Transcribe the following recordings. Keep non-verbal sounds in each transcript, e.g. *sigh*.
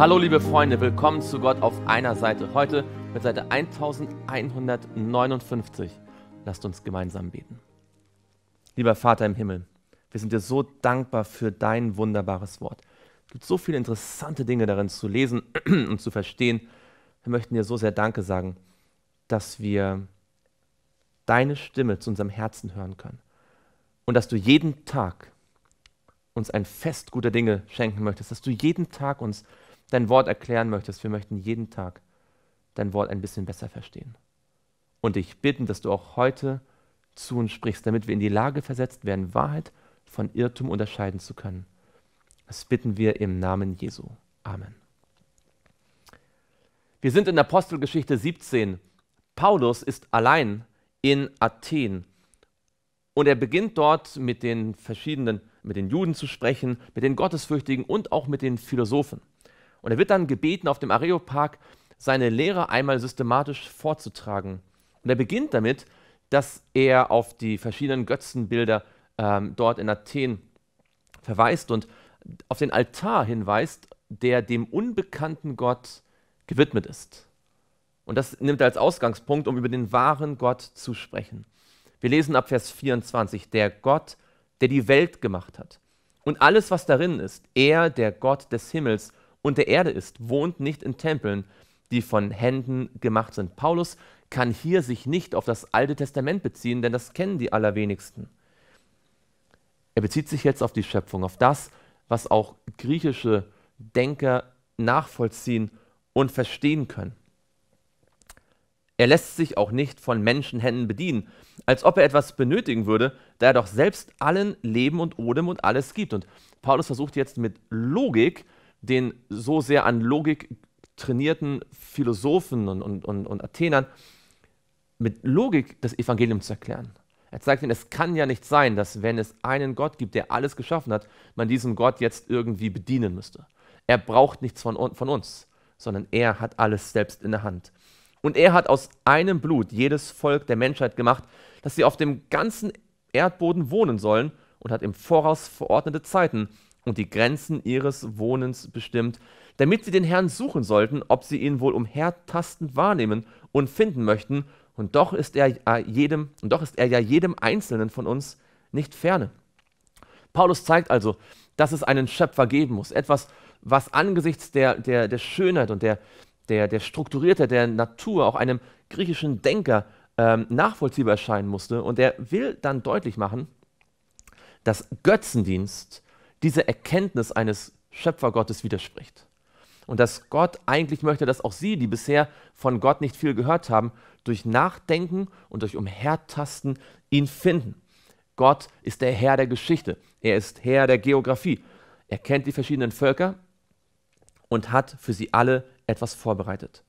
Hallo liebe Freunde, willkommen zu Gott auf einer Seite. Heute mit Seite 1159. Lasst uns gemeinsam beten. Lieber Vater im Himmel, wir sind dir so dankbar für dein wunderbares Wort. Es gibt so viele interessante Dinge darin zu lesen *clears throat* und zu verstehen. Wir möchten dir so sehr Danke sagen, dass wir deine Stimme zu unserem Herzen hören können. Und dass du jeden Tag uns ein Fest guter Dinge schenken möchtest, dass du jeden Tag uns dein Wort erklären möchtest. Wir möchten jeden Tag dein Wort ein bisschen besser verstehen. Und ich bitten, dass du auch heute zu uns sprichst, damit wir in die Lage versetzt werden, Wahrheit von Irrtum unterscheiden zu können. Das bitten wir im Namen Jesu. Amen. Wir sind in Apostelgeschichte 17. Paulus ist allein in Athen und er beginnt dort mit den verschiedenen, mit den Juden zu sprechen, mit den Gottesfürchtigen und auch mit den Philosophen. Und er wird dann gebeten, auf dem Areopag seine Lehre einmal systematisch vorzutragen. Und er beginnt damit, dass er auf die verschiedenen Götzenbilder ähm, dort in Athen verweist und auf den Altar hinweist, der dem unbekannten Gott gewidmet ist. Und das nimmt er als Ausgangspunkt, um über den wahren Gott zu sprechen. Wir lesen ab Vers 24, der Gott, der die Welt gemacht hat und alles, was darin ist, er, der Gott des Himmels, unter Erde ist, wohnt nicht in Tempeln, die von Händen gemacht sind. Paulus kann hier sich nicht auf das Alte Testament beziehen, denn das kennen die allerwenigsten. Er bezieht sich jetzt auf die Schöpfung, auf das, was auch griechische Denker nachvollziehen und verstehen können. Er lässt sich auch nicht von Menschenhänden bedienen, als ob er etwas benötigen würde, da er doch selbst allen Leben und Odem und alles gibt. Und Paulus versucht jetzt mit Logik den so sehr an Logik trainierten Philosophen und, und, und, und Athenern, mit Logik das Evangelium zu erklären. Er zeigt ihnen, es kann ja nicht sein, dass wenn es einen Gott gibt, der alles geschaffen hat, man diesen Gott jetzt irgendwie bedienen müsste. Er braucht nichts von, von uns, sondern er hat alles selbst in der Hand. Und er hat aus einem Blut jedes Volk der Menschheit gemacht, dass sie auf dem ganzen Erdboden wohnen sollen und hat im Voraus verordnete Zeiten und die Grenzen ihres Wohnens bestimmt, damit sie den Herrn suchen sollten, ob sie ihn wohl umhertastend wahrnehmen und finden möchten, und doch ist er ja jedem, und doch ist er ja jedem Einzelnen von uns nicht ferne. Paulus zeigt also, dass es einen Schöpfer geben muss, etwas, was angesichts der, der, der Schönheit und der, der, der Strukturiertheit der Natur auch einem griechischen Denker ähm, nachvollziehbar erscheinen musste. Und er will dann deutlich machen, dass Götzendienst diese Erkenntnis eines Schöpfergottes widerspricht. Und dass Gott eigentlich möchte, dass auch sie, die bisher von Gott nicht viel gehört haben, durch Nachdenken und durch Umhertasten ihn finden. Gott ist der Herr der Geschichte, er ist Herr der Geografie. Er kennt die verschiedenen Völker und hat für sie alle etwas vorbereitet.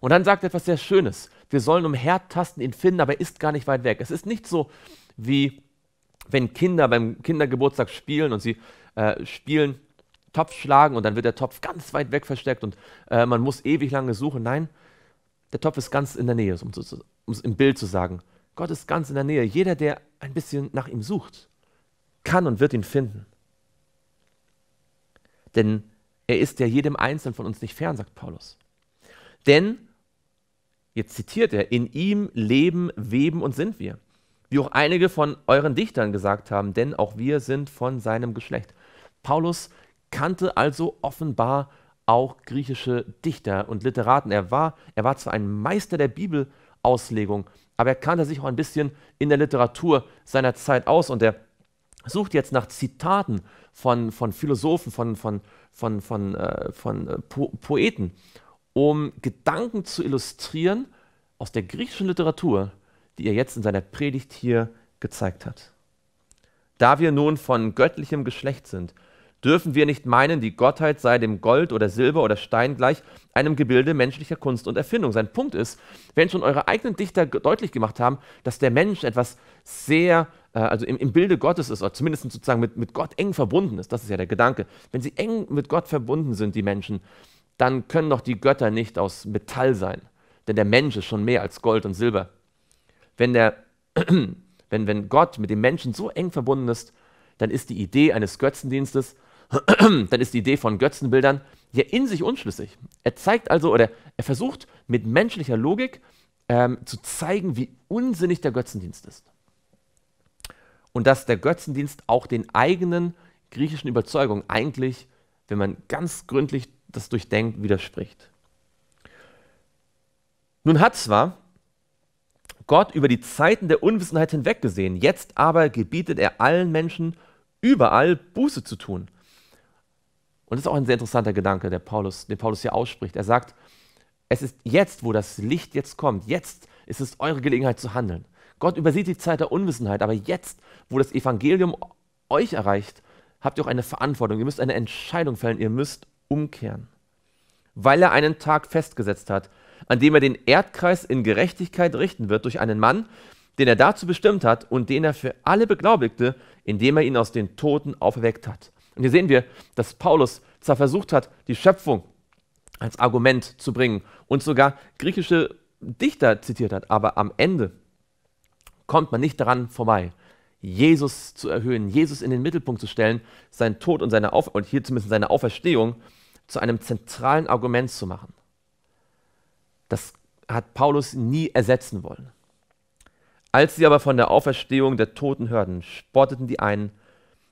Und dann sagt er etwas sehr Schönes. Wir sollen umhertasten, ihn finden, aber er ist gar nicht weit weg. Es ist nicht so wie wenn Kinder beim Kindergeburtstag spielen und sie äh, spielen, Topf schlagen und dann wird der Topf ganz weit weg versteckt und äh, man muss ewig lange suchen. Nein, der Topf ist ganz in der Nähe, um es im Bild zu sagen. Gott ist ganz in der Nähe. Jeder, der ein bisschen nach ihm sucht, kann und wird ihn finden. Denn er ist ja jedem Einzelnen von uns nicht fern, sagt Paulus. Denn, jetzt zitiert er, in ihm leben, weben und sind wir wie auch einige von euren Dichtern gesagt haben, denn auch wir sind von seinem Geschlecht. Paulus kannte also offenbar auch griechische Dichter und Literaten. Er war, er war zwar ein Meister der Bibelauslegung, aber er kannte sich auch ein bisschen in der Literatur seiner Zeit aus und er sucht jetzt nach Zitaten von, von Philosophen, von, von, von, von, äh, von äh, po Poeten, um Gedanken zu illustrieren aus der griechischen Literatur, die er jetzt in seiner Predigt hier gezeigt hat. Da wir nun von göttlichem Geschlecht sind, dürfen wir nicht meinen, die Gottheit sei dem Gold oder Silber oder Stein gleich, einem Gebilde menschlicher Kunst und Erfindung. Sein Punkt ist, wenn schon eure eigenen Dichter deutlich gemacht haben, dass der Mensch etwas sehr, äh, also im, im, Bilde Gottes ist, oder zumindest sozusagen mit, mit Gott eng verbunden ist, das ist ja der Gedanke, wenn sie eng mit Gott verbunden sind, die Menschen, dann können doch die Götter nicht aus Metall sein. Denn der Mensch ist schon mehr als Gold und Silber wenn, der, *clears throat* wenn, wenn Gott mit dem Menschen so eng verbunden ist, dann ist die Idee eines Götzendienstes, *clears throat* dann ist die Idee von Götzenbildern ja in sich unschlüssig. Er zeigt also oder er versucht mit menschlicher Logik ähm, zu zeigen, wie unsinnig der Götzendienst ist. Und dass der Götzendienst auch den eigenen griechischen Überzeugungen eigentlich, wenn man ganz gründlich das durchdenkt, widerspricht. Nun hat zwar Gott über die Zeiten der Unwissenheit hinweggesehen. Jetzt aber gebietet er allen Menschen überall Buße zu tun. Und das ist auch ein sehr interessanter Gedanke, der Paulus, den Paulus hier ausspricht. Er sagt, es ist jetzt, wo das Licht jetzt kommt, jetzt ist es eure Gelegenheit zu handeln. Gott übersieht die Zeit der Unwissenheit, aber jetzt, wo das Evangelium euch erreicht, habt ihr auch eine Verantwortung. Ihr müsst eine Entscheidung fällen, ihr müsst umkehren. Weil er einen Tag festgesetzt hat, an dem er den Erdkreis in Gerechtigkeit richten wird durch einen Mann, den er dazu bestimmt hat und den er für alle beglaubigte, indem er ihn aus den Toten auferweckt hat. Und hier sehen wir, dass Paulus zwar versucht hat, die Schöpfung als Argument zu bringen und sogar griechische Dichter zitiert hat, aber am Ende kommt man nicht daran vorbei, Jesus zu erhöhen, Jesus in den Mittelpunkt zu stellen, sein Tod und seine Auf und hier zumindest seine Auferstehung zu einem zentralen Argument zu machen. Das hat Paulus nie ersetzen wollen. Als sie aber von der Auferstehung der Toten hörten, spotteten die einen,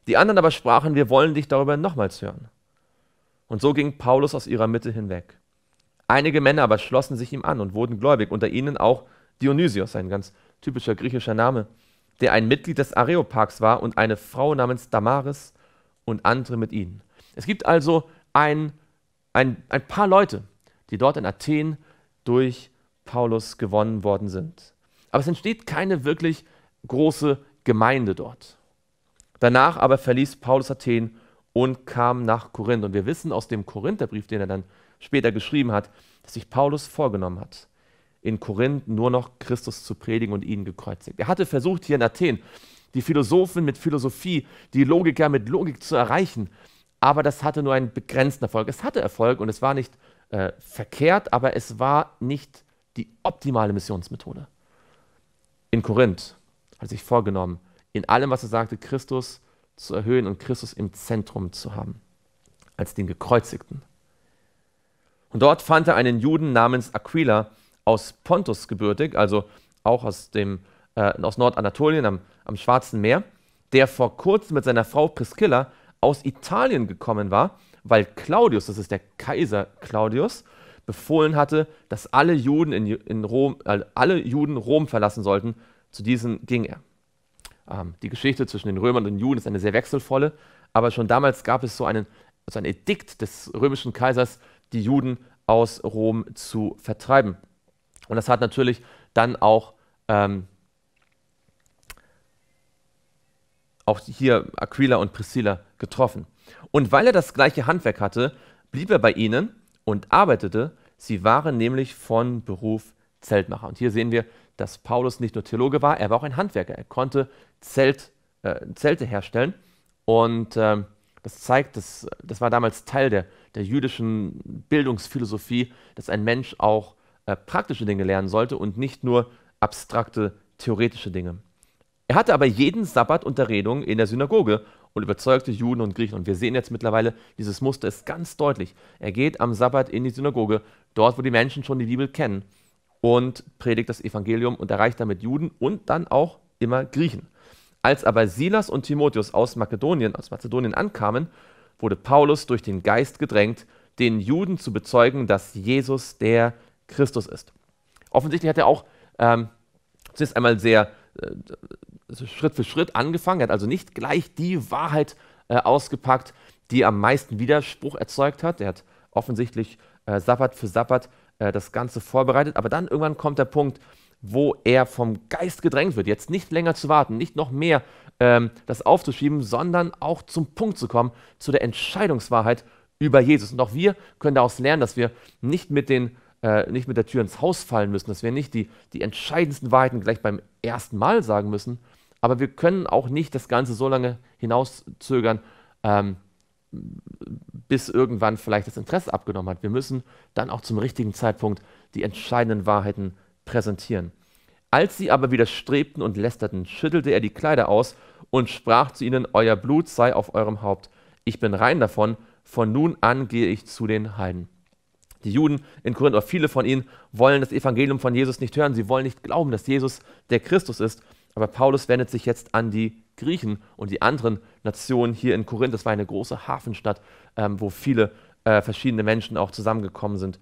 die anderen aber sprachen, wir wollen dich darüber nochmals hören. Und so ging Paulus aus ihrer Mitte hinweg. Einige Männer aber schlossen sich ihm an und wurden gläubig, unter ihnen auch Dionysios, ein ganz typischer griechischer Name, der ein Mitglied des Areopags war und eine Frau namens Damaris und andere mit ihnen. Es gibt also ein, ein, ein paar Leute, die dort in Athen durch Paulus gewonnen worden sind. Aber es entsteht keine wirklich große Gemeinde dort. Danach aber verließ Paulus Athen und kam nach Korinth. Und wir wissen aus dem Korintherbrief, den er dann später geschrieben hat, dass sich Paulus vorgenommen hat, in Korinth nur noch Christus zu predigen und ihn gekreuzigt. Er hatte versucht, hier in Athen die Philosophen mit Philosophie, die Logiker mit Logik zu erreichen, aber das hatte nur einen begrenzten Erfolg. Es hatte Erfolg und es war nicht äh, verkehrt, aber es war nicht die optimale Missionsmethode. In Korinth hat er sich vorgenommen, in allem, was er sagte, Christus zu erhöhen und Christus im Zentrum zu haben, als den Gekreuzigten. Und dort fand er einen Juden namens Aquila aus Pontus gebürtig, also auch aus, dem, äh, aus Nordanatolien am, am Schwarzen Meer, der vor kurzem mit seiner Frau Priscilla aus Italien gekommen war weil Claudius, das ist der Kaiser Claudius, befohlen hatte, dass alle Juden in, in Rom, äh, alle Juden Rom verlassen sollten. Zu diesen ging er. Ähm, die Geschichte zwischen den Römern und den Juden ist eine sehr wechselvolle, aber schon damals gab es so, einen, so ein Edikt des römischen Kaisers, die Juden aus Rom zu vertreiben. Und das hat natürlich dann auch, ähm, auch hier Aquila und Priscilla getroffen. Und weil er das gleiche Handwerk hatte, blieb er bei ihnen und arbeitete. Sie waren nämlich von Beruf Zeltmacher. Und hier sehen wir, dass Paulus nicht nur Theologe war, er war auch ein Handwerker. Er konnte Zelt, äh, Zelte herstellen. Und äh, das zeigt, dass, das war damals Teil der, der jüdischen Bildungsphilosophie, dass ein Mensch auch äh, praktische Dinge lernen sollte und nicht nur abstrakte theoretische Dinge. Er hatte aber jeden Sabbat Unterredung in der Synagoge und überzeugte Juden und Griechen. Und wir sehen jetzt mittlerweile, dieses Muster ist ganz deutlich. Er geht am Sabbat in die Synagoge, dort, wo die Menschen schon die Bibel kennen, und predigt das Evangelium und erreicht damit Juden und dann auch immer Griechen. Als aber Silas und Timotheus aus Makedonien, aus Mazedonien ankamen, wurde Paulus durch den Geist gedrängt, den Juden zu bezeugen, dass Jesus der Christus ist. Offensichtlich hat er auch ähm, zunächst einmal sehr äh, also Schritt für Schritt angefangen. Er hat also nicht gleich die Wahrheit äh, ausgepackt, die am meisten Widerspruch erzeugt hat. Er hat offensichtlich äh, Sabbat für Sabbat äh, das Ganze vorbereitet. Aber dann irgendwann kommt der Punkt, wo er vom Geist gedrängt wird, jetzt nicht länger zu warten, nicht noch mehr ähm, das aufzuschieben, sondern auch zum Punkt zu kommen, zu der Entscheidungswahrheit über Jesus. Und auch wir können daraus lernen, dass wir nicht mit den äh, nicht mit der Tür ins Haus fallen müssen, dass wir nicht die, die entscheidendsten Wahrheiten gleich beim ersten Mal sagen müssen, aber wir können auch nicht das Ganze so lange hinauszögern, ähm, bis irgendwann vielleicht das Interesse abgenommen hat. Wir müssen dann auch zum richtigen Zeitpunkt die entscheidenden Wahrheiten präsentieren. Als sie aber widerstrebten und lästerten, schüttelte er die Kleider aus und sprach zu ihnen, Euer Blut sei auf eurem Haupt. Ich bin rein davon, von nun an gehe ich zu den Heiden. Die Juden in Korinth, oder viele von ihnen, wollen das Evangelium von Jesus nicht hören. Sie wollen nicht glauben, dass Jesus der Christus ist. Aber Paulus wendet sich jetzt an die Griechen und die anderen Nationen hier in Korinth. Das war eine große Hafenstadt, ähm, wo viele äh, verschiedene Menschen auch zusammengekommen sind,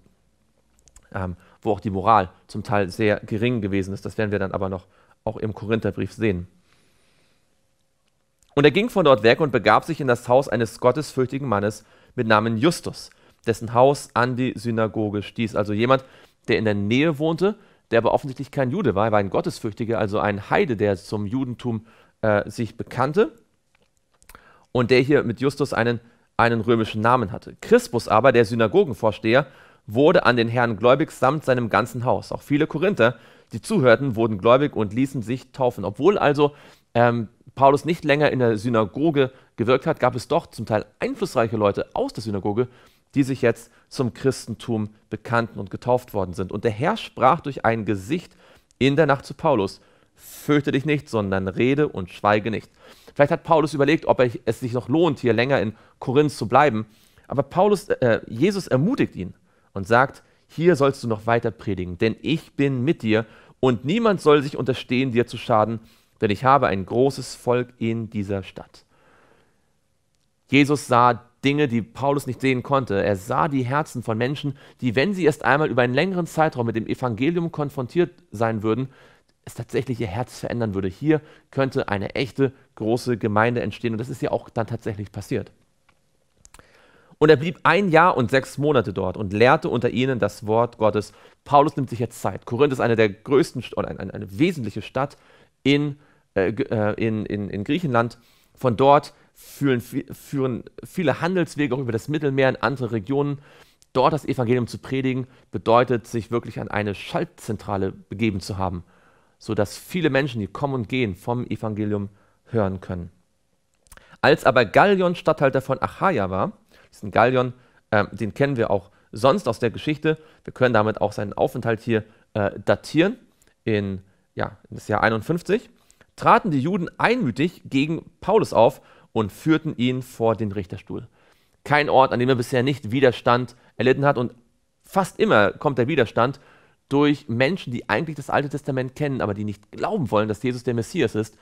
ähm, wo auch die Moral zum Teil sehr gering gewesen ist. Das werden wir dann aber noch auch im Korintherbrief sehen. Und er ging von dort weg und begab sich in das Haus eines gottesfürchtigen Mannes mit Namen Justus, dessen Haus an die Synagoge stieß. Also jemand, der in der Nähe wohnte, der aber offensichtlich kein Jude war. Er war ein Gottesfürchtiger, also ein Heide, der zum Judentum äh, sich bekannte und der hier mit Justus einen, einen römischen Namen hatte. Crispus aber, der Synagogenvorsteher, wurde an den Herrn gläubig samt seinem ganzen Haus. Auch viele Korinther, die zuhörten, wurden gläubig und ließen sich taufen. Obwohl also ähm, Paulus nicht länger in der Synagoge gewirkt hat, gab es doch zum Teil einflussreiche Leute aus der Synagoge, die sich jetzt zum Christentum bekannten und getauft worden sind. Und der Herr sprach durch ein Gesicht in der Nacht zu Paulus, fürchte dich nicht, sondern rede und schweige nicht. Vielleicht hat Paulus überlegt, ob es sich noch lohnt, hier länger in Korinth zu bleiben. Aber Paulus, äh, Jesus ermutigt ihn und sagt, hier sollst du noch weiter predigen, denn ich bin mit dir und niemand soll sich unterstehen, dir zu schaden, denn ich habe ein großes Volk in dieser Stadt. Jesus sah Dinge, die Paulus nicht sehen konnte. Er sah die Herzen von Menschen, die, wenn sie erst einmal über einen längeren Zeitraum mit dem Evangelium konfrontiert sein würden, es tatsächlich ihr Herz verändern würde. Hier könnte eine echte große Gemeinde entstehen und das ist ja auch dann tatsächlich passiert. Und er blieb ein Jahr und sechs Monate dort und lehrte unter ihnen das Wort Gottes. Paulus nimmt sich jetzt Zeit. Korinth ist eine der größten oder eine, eine, wesentliche Stadt in, äh, äh, in, in, in Griechenland. Von dort führen, führen viele Handelswege auch über das Mittelmeer in andere Regionen. Dort das Evangelium zu predigen, bedeutet, sich wirklich an eine Schaltzentrale begeben zu haben, sodass viele Menschen, die kommen und gehen, vom Evangelium hören können. Als aber Gallion Statthalter von Achaia war, diesen Gallion, äh, den kennen wir auch sonst aus der Geschichte, wir können damit auch seinen Aufenthalt hier äh, datieren, in, ja, in das Jahr 51, traten die Juden einmütig gegen Paulus auf und führten ihn vor den Richterstuhl. Kein Ort, an dem er bisher nicht Widerstand erlitten hat und fast immer kommt der Widerstand durch Menschen, die eigentlich das Alte Testament kennen, aber die nicht glauben wollen, dass Jesus der Messias ist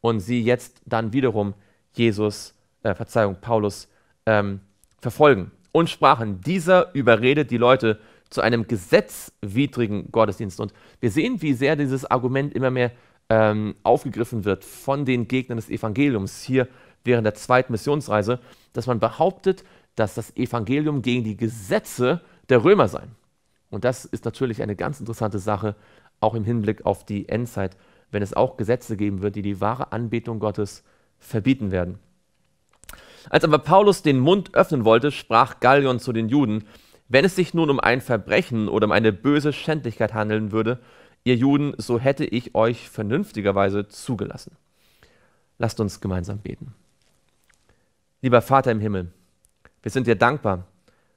und sie jetzt dann wiederum Jesus, äh, Verzeihung, Paulus ähm, verfolgen. Und sprachen, dieser überredet die Leute zu einem gesetzwidrigen Gottesdienst. Und wir sehen, wie sehr dieses Argument immer mehr ähm, aufgegriffen wird von den Gegnern des Evangeliums. Hier während der zweiten Missionsreise, dass man behauptet, dass das Evangelium gegen die Gesetze der Römer sei. Und das ist natürlich eine ganz interessante Sache, auch im Hinblick auf die Endzeit, wenn es auch Gesetze geben wird, die die wahre Anbetung Gottes verbieten werden. Als aber Paulus den Mund öffnen wollte, sprach Gallion zu den Juden, wenn es sich nun um ein Verbrechen oder um eine böse Schändlichkeit handeln würde, ihr Juden, so hätte ich euch vernünftigerweise zugelassen. Lasst uns gemeinsam beten. Lieber Vater im Himmel, wir sind dir dankbar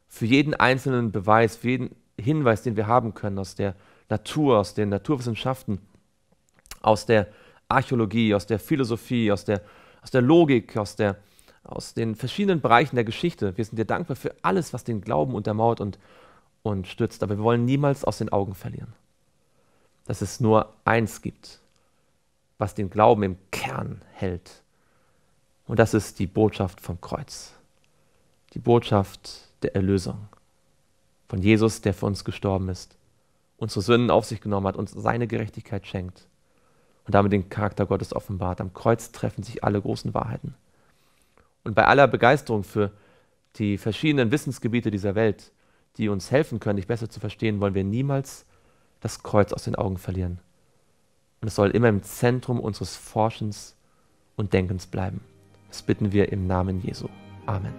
für jeden einzelnen Beweis, für jeden Hinweis, den wir haben können aus der Natur, aus den Naturwissenschaften, aus der Archäologie, aus der Philosophie, aus der, aus der Logik, aus, der, aus den verschiedenen Bereichen der Geschichte. Wir sind dir dankbar für alles, was den Glauben untermauert und, und stützt. Aber wir wollen niemals aus den Augen verlieren, dass es nur eins gibt, was den Glauben im Kern hält, und das ist die Botschaft vom Kreuz. Die Botschaft der Erlösung. Von Jesus, der für uns gestorben ist, unsere Sünden auf sich genommen hat, uns seine Gerechtigkeit schenkt und damit den Charakter Gottes offenbart. Am Kreuz treffen sich alle großen Wahrheiten. Und bei aller Begeisterung für die verschiedenen Wissensgebiete dieser Welt, die uns helfen können, dich besser zu verstehen, wollen wir niemals das Kreuz aus den Augen verlieren. Und es soll immer im Zentrum unseres Forschens und Denkens bleiben. Das bitten wir im Namen Jesu. Amen.